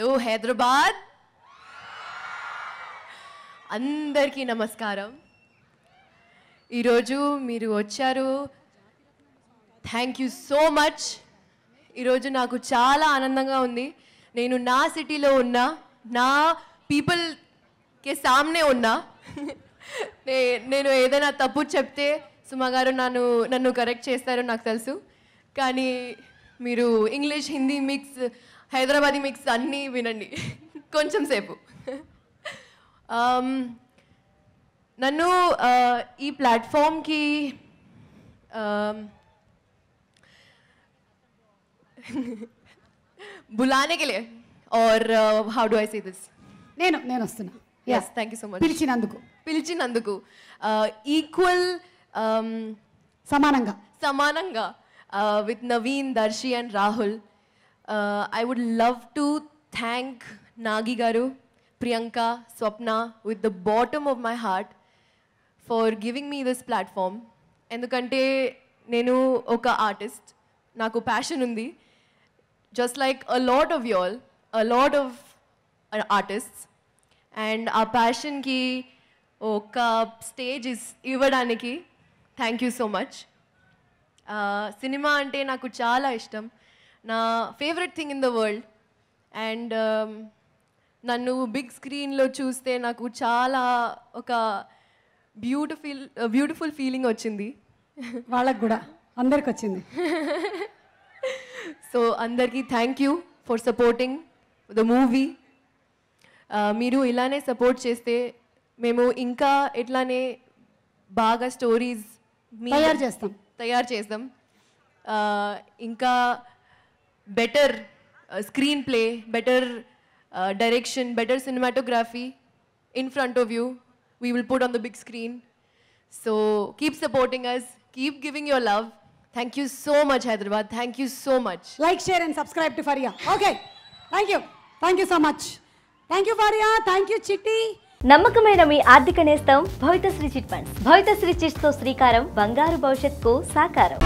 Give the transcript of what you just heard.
Hello Hyderabad అందరికీ నమస్కారం ఈరోజు మీరు వచ్చారు థ్యాంక్ యూ సో మచ్ ఈరోజు నాకు చాలా ఆనందంగా ఉంది నేను నా సిటీలో ఉన్న నా పీపుల్కి సామ్నే ఉన్నా నేను ఏదైనా తప్పు చెప్తే సుమా గారు నన్ను నన్ను కరెక్ట్ చేస్తారో నాకు తెలుసు కానీ మీరు English Hindi mix Hyderabadi mix అన్నీ వినండి కొంచెం సేపు um, నన్ను uh, ఈ ప్లాట్ఫామ్కి బులానే కెలే or how do I see this నేను నేను వస్తున్నా yes thank you so much పిలిచినందుకు పిలిచినందుకు ఈక్వల్ uh, um, సమానంగా సమానంగా uh, with Naveen, Darshi, and Rahul. Uh, I would love to thank Nagi Garu, Priyanka, Swapna with the bottom of my heart for giving me this platform. ఎందుకంటే నేను ఒక artist నాకు passion ఉంది just like a lot of you'll a lot of artist and ఆ ప్యాషన్కి ఒక stage ఇవ్వడానికి thank you so much cinema అంటే నాకు చాలా ఇష్టం నా favourite thing in the world and నన్ను బిగ్ స్క్రీన్లో చూస్తే నాకు చాలా ఒక బ్యూటిఫుల్ బ్యూటిఫుల్ ఫీలింగ్ వచ్చింది వాళ్ళకు కూడా అందరికి వచ్చింది సో అందరికీ thank you for supporting the movie మీరు ఇలానే సపోర్ట్ చేస్తే మేము ఇంకా ఇట్లానే బాగా స్టోరీస్ తయారు చేస్తాం తయారు చేద్దాం ఇంకా better screenplay better direction better cinematography in front of you we will put on the big screen so keep supporting us keep giving your love Thank you so much, Hyderabad. Thank you so much. Like, share, and subscribe to Faria. Okay. Thank you. Thank you so much. Thank you, Faria. Thank you, Chitti. నమ్మకమైన మీ ఆర్థిక నేస్తం Bhavithasri chit funds Bhavithasri chits తో శ్రీకారం బంగారు భవిష్యత్ కు సాకారం